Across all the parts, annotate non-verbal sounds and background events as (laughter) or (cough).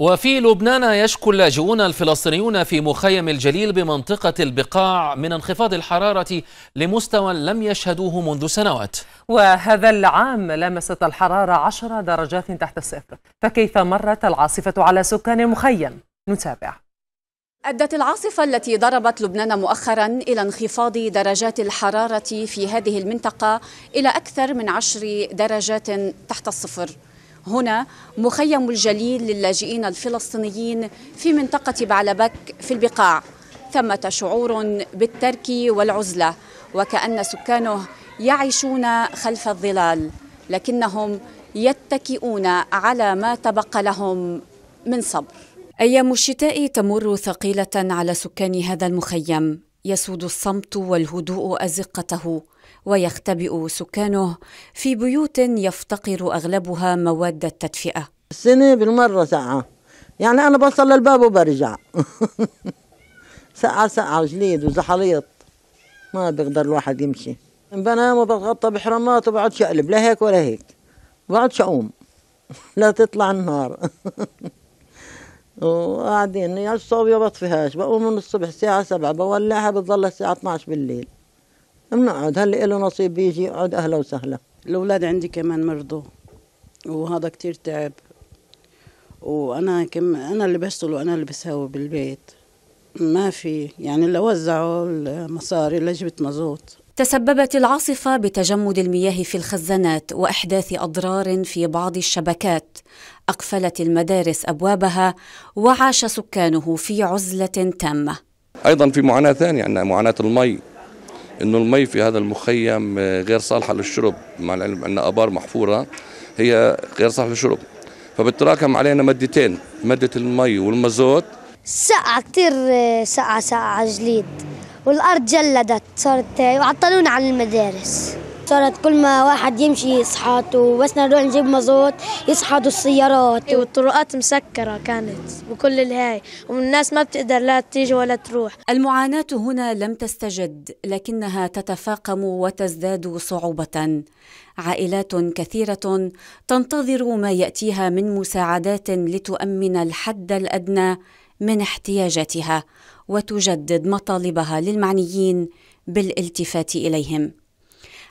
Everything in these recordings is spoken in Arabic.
وفي لبنان يشكو اللاجئون الفلسطينيون في مخيم الجليل بمنطقة البقاع من انخفاض الحرارة لمستوى لم يشهدوه منذ سنوات وهذا العام لمست الحرارة عشر درجات تحت الصفر فكيف مرت العاصفة على سكان المخيم؟ نتابع أدت العاصفة التي ضربت لبنان مؤخرا إلى انخفاض درجات الحرارة في هذه المنطقة إلى أكثر من عشر درجات تحت الصفر هنا مخيم الجليل للاجئين الفلسطينيين في منطقة بعلبك في البقاع ثمة شعور بالترك والعزلة وكأن سكانه يعيشون خلف الظلال لكنهم يتكئون على ما تبقى لهم من صبر أيام الشتاء تمر ثقيلة على سكان هذا المخيم يسود الصمت والهدوء ازقته ويختبئ سكانه في بيوت يفتقر اغلبها مواد التدفئه السنه بالمره ساعه يعني انا بصل للباب وبرجع (laughs) ساعه ساعه جليد وزحليط ما بيقدر الواحد يمشي بنام وبتغطى بحرمات وبقعد شقلب لا هيك ولا هيك بقعد شقوم (laughs) لا تطلع النهار (laughs) وقاعدين الصوب يا بطفيهاش بقوم من الصبح الساعة سبعة بولعها بتظل الساعة 12 بالليل بنقعد هل له نصيب بيجي يقعد أهلا وسهلا الأولاد عندي كمان مرضوا وهذا كتير تعب وأنا كم أنا اللي بشتغل وأنا اللي بساوي بالبيت ما في يعني اللي وزعوا المصاري اللي جبت مزوط تسببت العاصفة بتجمد المياه في الخزانات وإحداث أضرار في بعض الشبكات أقفلت المدارس أبوابها وعاش سكانه في عزلة تامة أيضا في معاناة ثانية عندنا معاناة المي أنه المي في هذا المخيم غير صالحة للشرب مع العلم أن أبار محفورة هي غير صالحة للشرب فبتراكم علينا مادتين مادة المي والمازوت سقعة كتير سقعة سقعة جليد والأرض جلدت صارت وعطلونا عن المدارس صارت كل ما واحد يمشي يصحط وبس نروح نجيب مازوت يصحطوا السيارات والطرقات مسكرة كانت وكل الهاي والناس ما بتقدر لا تيجي ولا تروح المعاناة هنا لم تستجد لكنها تتفاقم وتزداد صعوبة عائلات كثيرة تنتظر ما يأتيها من مساعدات لتؤمن الحد الأدنى من احتياجاتها وتجدد مطالبها للمعنيين بالالتفات اليهم.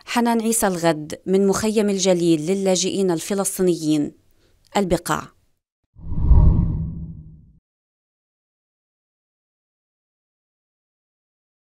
حنان عيسى الغد من مخيم الجليل للاجئين الفلسطينيين البقاع